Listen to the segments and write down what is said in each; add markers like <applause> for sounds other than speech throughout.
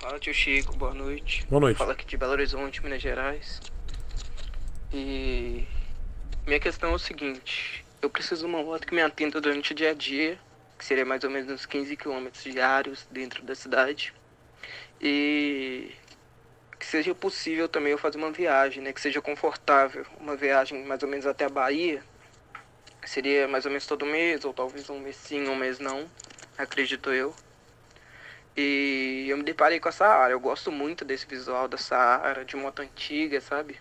Fala tio Chico, boa noite. Boa noite. Fala aqui de Belo Horizonte, Minas Gerais. E minha questão é o seguinte, eu preciso de uma moto que me atenda durante o dia a dia, que seria mais ou menos uns 15 quilômetros diários dentro da cidade. E que seja possível também eu fazer uma viagem, né? Que seja confortável, uma viagem mais ou menos até a Bahia. Seria mais ou menos todo mês, ou talvez um mês sim, um mês não, acredito eu. E eu me deparei com essa área. Eu gosto muito desse visual dessa área de moto antiga, sabe?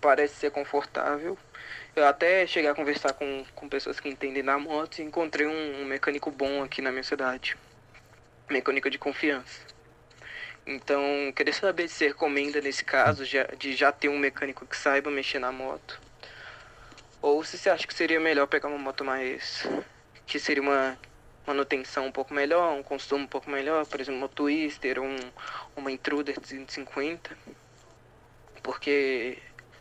Parece ser confortável. Eu até cheguei a conversar com, com pessoas que entendem da moto e encontrei um, um mecânico bom aqui na minha cidade. Mecânico de confiança. Então, queria saber se recomenda nesse caso de já ter um mecânico que saiba mexer na moto. Ou se você acha que seria melhor pegar uma moto mais. que seria uma manutenção um pouco melhor, um consumo um pouco melhor, por exemplo, uma Twister, um, uma Intruder 250. Porque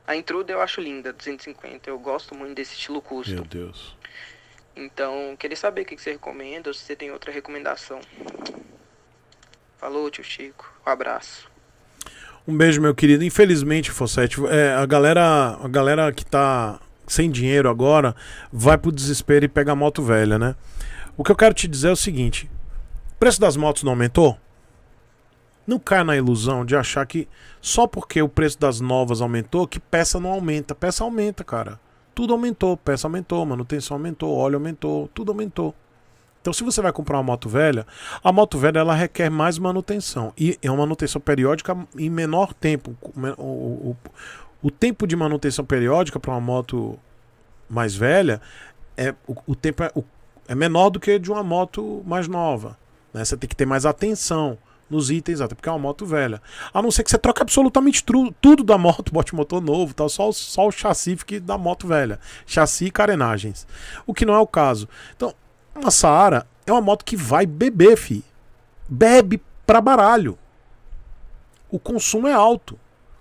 a Intruder eu acho linda, 250. Eu gosto muito desse estilo custo Meu Deus. Então, queria saber o que você recomenda, ou se você tem outra recomendação. Falou, tio Chico. Um abraço. Um beijo, meu querido. Infelizmente, Fossete, é, a galera, a galera que tá sem dinheiro agora vai pro desespero e pega a moto velha, né? O que eu quero te dizer é o seguinte: o preço das motos não aumentou? Não cai na ilusão de achar que só porque o preço das novas aumentou, que peça não aumenta. Peça aumenta, cara. Tudo aumentou, peça aumentou, manutenção aumentou, óleo aumentou, tudo aumentou. Então, se você vai comprar uma moto velha, a moto velha ela requer mais manutenção. E é uma manutenção periódica em menor tempo. O, o, o tempo de manutenção periódica para uma moto mais velha é o, o tempo é, o é menor do que de uma moto mais nova. Né? Você tem que ter mais atenção nos itens, até porque é uma moto velha. A não ser que você troque absolutamente tudo da moto, <laughs> bote motor novo, tá? só, só o chassi fique da moto velha. Chassi e carenagens. O que não é o caso. Então, uma Saara é uma moto que vai beber, fi. Bebe pra baralho. O consumo é alto.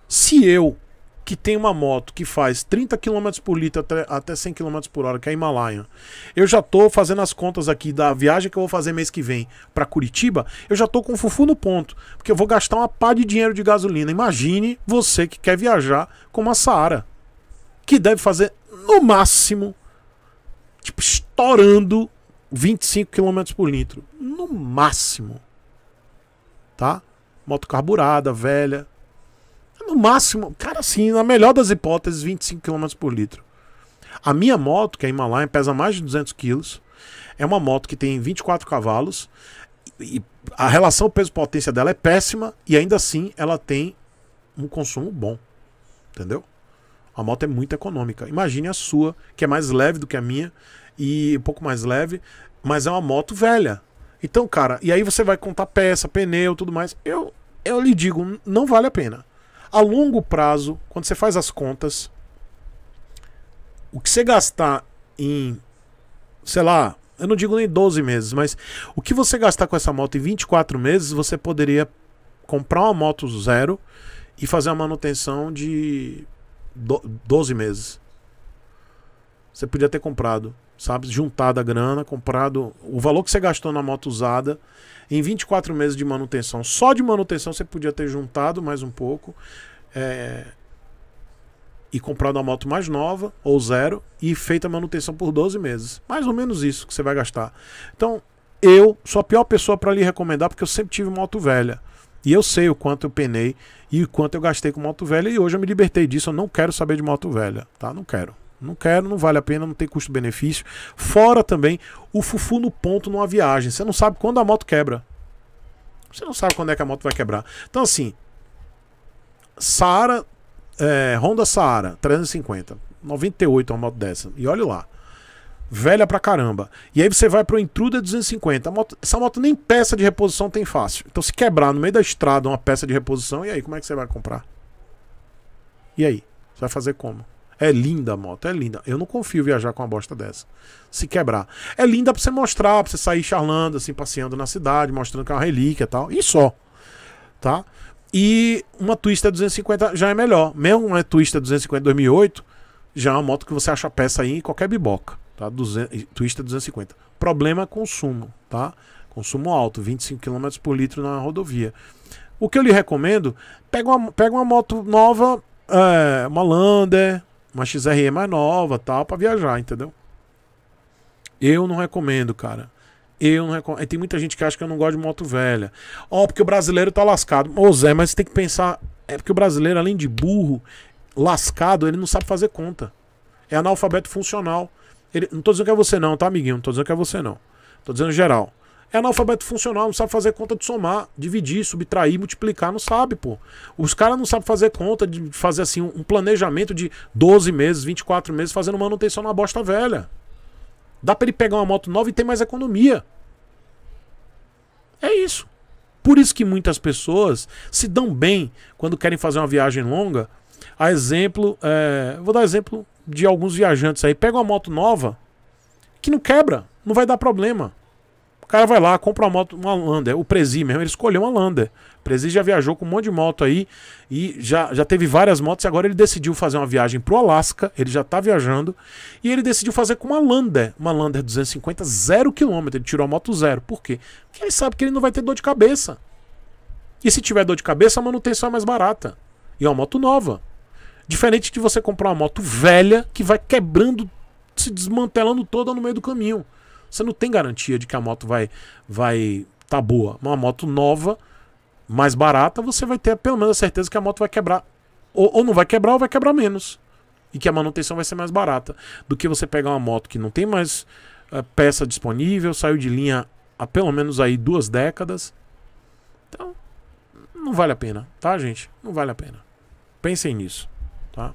Se eu que tem uma moto que faz 30 km por litro até, até 100 km por hora, que é a Himalaia, eu já tô fazendo as contas aqui da viagem que eu vou fazer mês que vem para Curitiba, eu já tô com fufu no ponto, porque eu vou gastar uma pá de dinheiro de gasolina. Imagine você que quer viajar com uma Saara, que deve fazer no máximo, tipo, estourando 25 km por litro. No máximo. Tá? Moto carburada, velha, no máximo, cara, assim, na melhor das hipóteses, 25 km por litro. A minha moto, que é a Himalaia, pesa mais de 200 quilos. É uma moto que tem 24 cavalos. E a relação peso-potência dela é péssima. E ainda assim, ela tem um consumo bom. Entendeu? A moto é muito econômica. Imagine a sua, que é mais leve do que a minha. E um pouco mais leve. Mas é uma moto velha. Então, cara, e aí você vai contar peça, pneu, tudo mais. Eu, eu lhe digo, não vale a pena a longo prazo, quando você faz as contas, o que você gastar em, sei lá, eu não digo nem 12 meses, mas o que você gastar com essa moto em 24 meses, você poderia comprar uma moto zero e fazer a manutenção de 12 meses. Você podia ter comprado, sabe? Juntado a grana, comprado. O valor que você gastou na moto usada em 24 meses de manutenção, só de manutenção você podia ter juntado mais um pouco é, e comprado uma moto mais nova ou zero e feito a manutenção por 12 meses. Mais ou menos isso que você vai gastar. Então, eu sou a pior pessoa para lhe recomendar porque eu sempre tive moto velha. E eu sei o quanto eu penei e o quanto eu gastei com moto velha e hoje eu me libertei disso, eu não quero saber de moto velha, tá? Não quero. Não quero, não vale a pena, não tem custo-benefício. Fora também o fufu no ponto numa viagem. Você não sabe quando a moto quebra. Você não sabe quando é que a moto vai quebrar. Então, assim, Saara, é, Honda Saara 350, 98 é uma moto dessa. E olha lá. Velha pra caramba. E aí você vai pro Intruder 250. Moto, essa moto nem peça de reposição tem fácil. Então, se quebrar no meio da estrada uma peça de reposição, e aí? Como é que você vai comprar? E aí? Você vai fazer como? É linda a moto, é linda. Eu não confio viajar com uma bosta dessa. Se quebrar. É linda pra você mostrar, pra você sair charlando, assim, passeando na cidade, mostrando que é uma relíquia e tal. E só. Tá? E uma Twister 250 já é melhor. Mesmo uma Twister 250 2008, já é uma moto que você acha peça aí em qualquer biboca. Tá? Twister 250. Problema é consumo, tá? Consumo alto, 25 km por litro na rodovia. O que eu lhe recomendo, pega uma, pega uma moto nova, é, uma Lander, uma XRE mais nova, tal, para viajar, entendeu? Eu não recomendo, cara. Eu não recomendo. Tem muita gente que acha que eu não gosto de moto velha. Ó, oh, porque o brasileiro tá lascado. Ô, Zé, mas você tem que pensar. É porque o brasileiro, além de burro, lascado, ele não sabe fazer conta. É analfabeto funcional. Ele... Não tô dizendo que é você, não, tá, amiguinho? Não tô dizendo que é você, não. Tô dizendo geral. É analfabeto funcional, não sabe fazer conta de somar, dividir, subtrair, multiplicar, não sabe, pô. Os caras não sabem fazer conta de fazer assim um planejamento de 12 meses, 24 meses fazendo manutenção na bosta velha. Dá para ele pegar uma moto nova e ter mais economia. É isso. Por isso que muitas pessoas se dão bem quando querem fazer uma viagem longa. A exemplo, é, vou dar exemplo de alguns viajantes aí. Pega uma moto nova que não quebra, não vai dar problema. O cara vai lá, compra uma moto, uma Lander. O Prezi mesmo, ele escolheu uma Lander. O Prezi já viajou com um monte de moto aí e já, já teve várias motos. E agora ele decidiu fazer uma viagem pro Alasca, ele já tá viajando. E ele decidiu fazer com uma Lander, uma Lander 250, zero quilômetro. Ele tirou a moto zero. Por quê? Porque ele sabe que ele não vai ter dor de cabeça. E se tiver dor de cabeça, a manutenção é mais barata. E é uma moto nova. Diferente de você comprar uma moto velha que vai quebrando, se desmantelando toda no meio do caminho. Você não tem garantia de que a moto vai vai tá boa. Uma moto nova, mais barata, você vai ter pelo menos a certeza que a moto vai quebrar. Ou, ou não vai quebrar ou vai quebrar menos. E que a manutenção vai ser mais barata. Do que você pegar uma moto que não tem mais uh, peça disponível, saiu de linha há pelo menos aí duas décadas. Então, não vale a pena, tá, gente? Não vale a pena. Pensem nisso, tá?